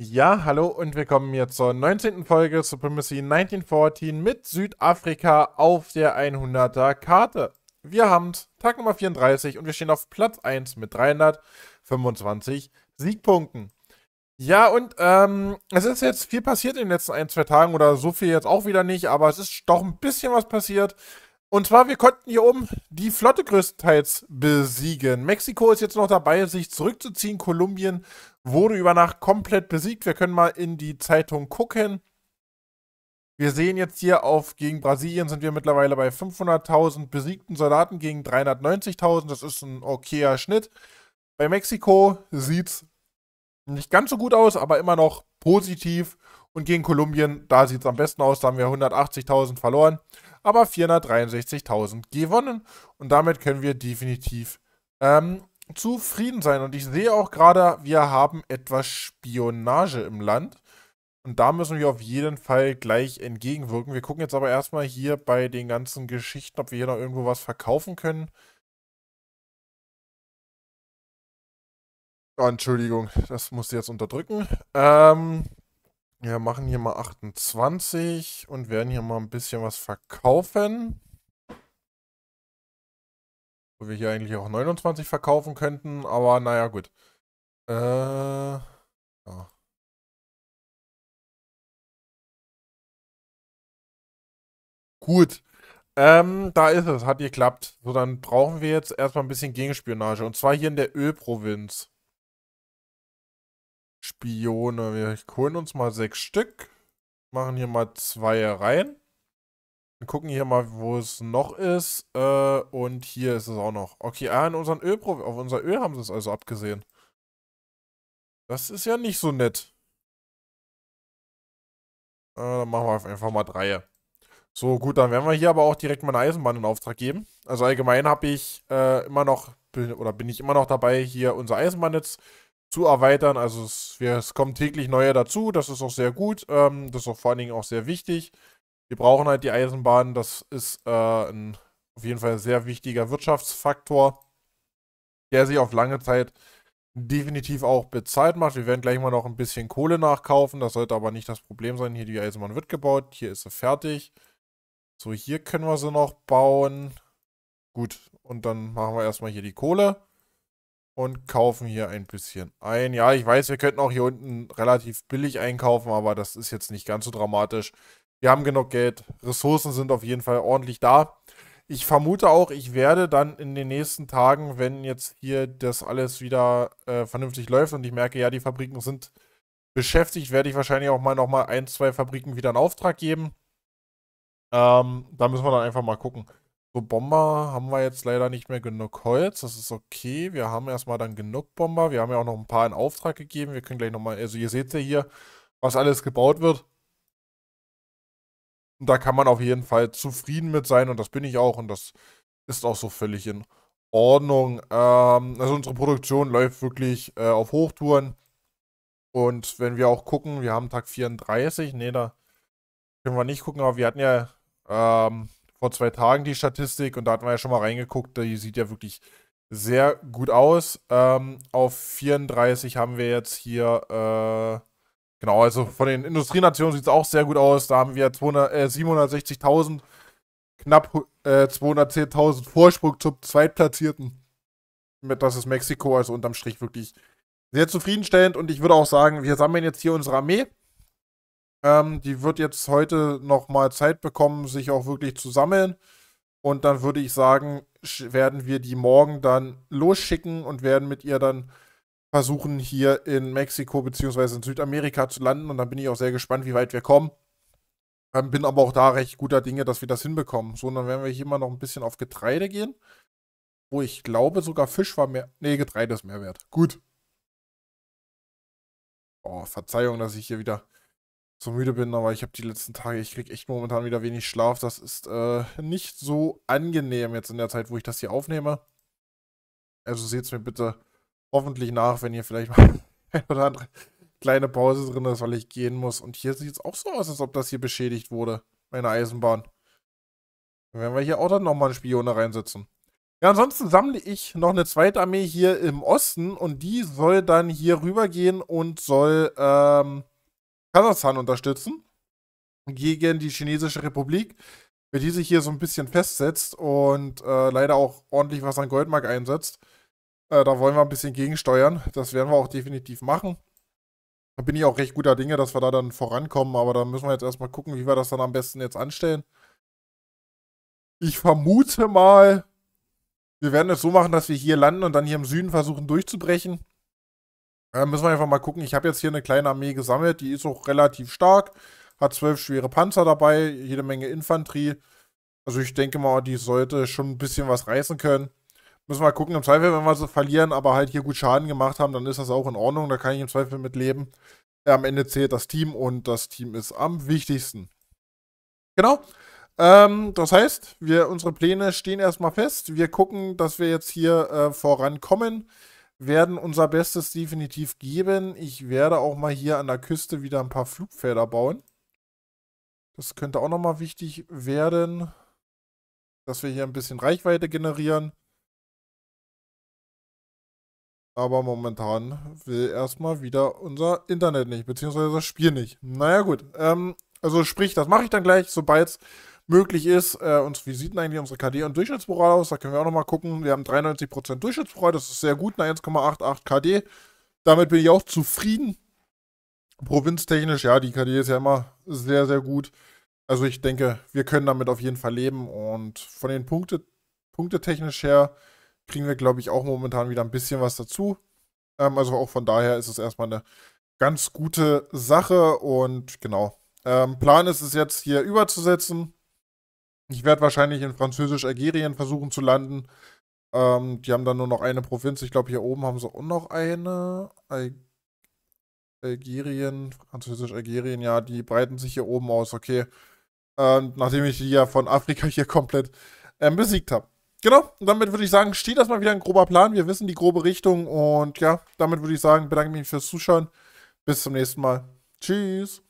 Ja, hallo und willkommen hier zur 19. Folge Supremacy 1914 mit Südafrika auf der 100er Karte. Wir haben Tag Nummer 34 und wir stehen auf Platz 1 mit 325 Siegpunkten. Ja, und ähm, es ist jetzt viel passiert in den letzten ein, zwei Tagen oder so viel jetzt auch wieder nicht, aber es ist doch ein bisschen was passiert. Und zwar, wir konnten hier oben die Flotte größtenteils besiegen. Mexiko ist jetzt noch dabei, sich zurückzuziehen. Kolumbien wurde über Nacht komplett besiegt. Wir können mal in die Zeitung gucken. Wir sehen jetzt hier auf, gegen Brasilien sind wir mittlerweile bei 500.000 besiegten Soldaten gegen 390.000. Das ist ein okayer Schnitt. Bei Mexiko sieht es nicht ganz so gut aus, aber immer noch positiv. Und gegen Kolumbien, da sieht es am besten aus, da haben wir 180.000 verloren, aber 463.000 gewonnen. Und damit können wir definitiv ähm, zufrieden sein. Und ich sehe auch gerade, wir haben etwas Spionage im Land. Und da müssen wir auf jeden Fall gleich entgegenwirken. Wir gucken jetzt aber erstmal hier bei den ganzen Geschichten, ob wir hier noch irgendwo was verkaufen können. Oh, Entschuldigung, das musste jetzt unterdrücken. Ähm, wir machen hier mal 28 und werden hier mal ein bisschen was verkaufen. Wo wir hier eigentlich auch 29 verkaufen könnten, aber naja, gut. Äh, ja. Gut. Ähm, da ist es, hat geklappt. So, dann brauchen wir jetzt erstmal ein bisschen Gegenspionage. Und zwar hier in der Ölprovinz. Spione. Wir holen uns mal sechs Stück. Machen hier mal zwei rein. Wir gucken hier mal, wo es noch ist. Äh, und hier ist es auch noch. Okay, ah, in unseren Ölpro auf unser Öl haben sie es also abgesehen. Das ist ja nicht so nett. Äh, dann machen wir einfach mal drei. So, gut, dann werden wir hier aber auch direkt mal eine Eisenbahn in Auftrag geben. Also allgemein habe ich äh, immer noch, bin, oder bin ich immer noch dabei, hier unser Eisenbahnnetz zu erweitern. Also es, wir, es kommen täglich neue dazu, das ist auch sehr gut, ähm, das ist auch vor allen Dingen auch sehr wichtig. Wir brauchen halt die Eisenbahn, das ist äh, ein auf jeden Fall ein sehr wichtiger Wirtschaftsfaktor, der sich auf lange Zeit definitiv auch bezahlt macht. Wir werden gleich mal noch ein bisschen Kohle nachkaufen, das sollte aber nicht das Problem sein. Hier die Eisenbahn wird gebaut, hier ist sie fertig. So, hier können wir sie noch bauen. Gut, und dann machen wir erstmal hier die Kohle und kaufen hier ein bisschen ein. Ja, ich weiß, wir könnten auch hier unten relativ billig einkaufen, aber das ist jetzt nicht ganz so dramatisch. Wir haben genug Geld. Ressourcen sind auf jeden Fall ordentlich da. Ich vermute auch, ich werde dann in den nächsten Tagen, wenn jetzt hier das alles wieder äh, vernünftig läuft und ich merke, ja, die Fabriken sind beschäftigt, werde ich wahrscheinlich auch mal nochmal ein, zwei Fabriken wieder in Auftrag geben. Ähm, da müssen wir dann einfach mal gucken. So, Bomber haben wir jetzt leider nicht mehr genug Holz. Das ist okay. Wir haben erstmal dann genug Bomber. Wir haben ja auch noch ein paar in Auftrag gegeben. Wir können gleich nochmal... Also ihr seht ja hier, was alles gebaut wird. Und da kann man auf jeden Fall zufrieden mit sein. Und das bin ich auch. Und das ist auch so völlig in Ordnung. Ähm, also unsere Produktion läuft wirklich äh, auf Hochtouren. Und wenn wir auch gucken, wir haben Tag 34. Ne, da können wir nicht gucken. Aber wir hatten ja... Ähm, vor zwei Tagen die Statistik und da hatten wir ja schon mal reingeguckt, die sieht ja wirklich sehr gut aus. Ähm, auf 34 haben wir jetzt hier, äh, genau, also von den Industrienationen sieht es auch sehr gut aus. Da haben wir äh, 760.000, knapp äh, 210.000 Vorsprung zum Zweitplatzierten. Das ist Mexiko, also unterm Strich wirklich sehr zufriedenstellend. Und ich würde auch sagen, wir sammeln jetzt hier unsere Armee. Ähm, die wird jetzt heute nochmal Zeit bekommen, sich auch wirklich zu sammeln. Und dann würde ich sagen, werden wir die morgen dann losschicken und werden mit ihr dann versuchen, hier in Mexiko bzw. in Südamerika zu landen. Und dann bin ich auch sehr gespannt, wie weit wir kommen. Ähm, bin aber auch da recht guter Dinge, dass wir das hinbekommen. So, und dann werden wir hier immer noch ein bisschen auf Getreide gehen. Wo ich glaube, sogar Fisch war mehr. Nee, Getreide ist mehr wert. Gut. Oh, Verzeihung, dass ich hier wieder so müde bin, aber ich habe die letzten Tage, ich kriege echt momentan wieder wenig Schlaf. Das ist äh, nicht so angenehm jetzt in der Zeit, wo ich das hier aufnehme. Also seht es mir bitte hoffentlich nach, wenn hier vielleicht mal eine oder andere kleine Pause drin ist, weil ich gehen muss. Und hier sieht es auch so aus, als ob das hier beschädigt wurde, meine Eisenbahn. Dann werden wir hier auch dann nochmal einen Spione reinsetzen. Ja, ansonsten sammle ich noch eine zweite Armee hier im Osten und die soll dann hier rübergehen und soll, ähm, Kasachstan unterstützen gegen die Chinesische Republik, für die sich hier so ein bisschen festsetzt und äh, leider auch ordentlich was an Goldmark einsetzt. Äh, da wollen wir ein bisschen gegensteuern. Das werden wir auch definitiv machen. Da bin ich auch recht guter Dinge, dass wir da dann vorankommen, aber da müssen wir jetzt erstmal gucken, wie wir das dann am besten jetzt anstellen. Ich vermute mal, wir werden es so machen, dass wir hier landen und dann hier im Süden versuchen durchzubrechen. Äh, müssen wir einfach mal gucken. Ich habe jetzt hier eine kleine Armee gesammelt, die ist auch relativ stark, hat zwölf schwere Panzer dabei, jede Menge Infanterie. Also ich denke mal, die sollte schon ein bisschen was reißen können. Müssen wir mal gucken, im Zweifel, wenn wir sie verlieren, aber halt hier gut Schaden gemacht haben, dann ist das auch in Ordnung, da kann ich im Zweifel mit leben. Äh, am Ende zählt das Team und das Team ist am wichtigsten. Genau. Ähm, das heißt, wir, unsere Pläne stehen erstmal fest. Wir gucken, dass wir jetzt hier äh, vorankommen werden unser Bestes definitiv geben. Ich werde auch mal hier an der Küste wieder ein paar Flugfelder bauen. Das könnte auch nochmal wichtig werden, dass wir hier ein bisschen Reichweite generieren. Aber momentan will erstmal wieder unser Internet nicht, beziehungsweise das Spiel nicht. Naja gut, ähm, also sprich, das mache ich dann gleich, sobald es möglich ist. Äh, und wie sieht denn eigentlich unsere KD und Durchschnittsmoral aus? Da können wir auch nochmal gucken. Wir haben 93% Durchschnittsmoral, das ist sehr gut, eine 1,88 KD. Damit bin ich auch zufrieden. Provinztechnisch, ja, die KD ist ja immer sehr, sehr gut. Also ich denke, wir können damit auf jeden Fall leben. Und von den Punkte, punktetechnisch her kriegen wir, glaube ich, auch momentan wieder ein bisschen was dazu. Ähm, also auch von daher ist es erstmal eine ganz gute Sache. Und genau, ähm, Plan ist es jetzt hier überzusetzen. Ich werde wahrscheinlich in Französisch-Algerien versuchen zu landen. Ähm, die haben dann nur noch eine Provinz. Ich glaube, hier oben haben sie auch noch eine. Algerien, Französisch-Algerien, ja, die breiten sich hier oben aus, okay. Ähm, nachdem ich die ja von Afrika hier komplett ähm, besiegt habe. Genau, und damit würde ich sagen, steht das mal wieder ein grober Plan. Wir wissen die grobe Richtung und ja, damit würde ich sagen, bedanke mich fürs Zuschauen. Bis zum nächsten Mal. Tschüss.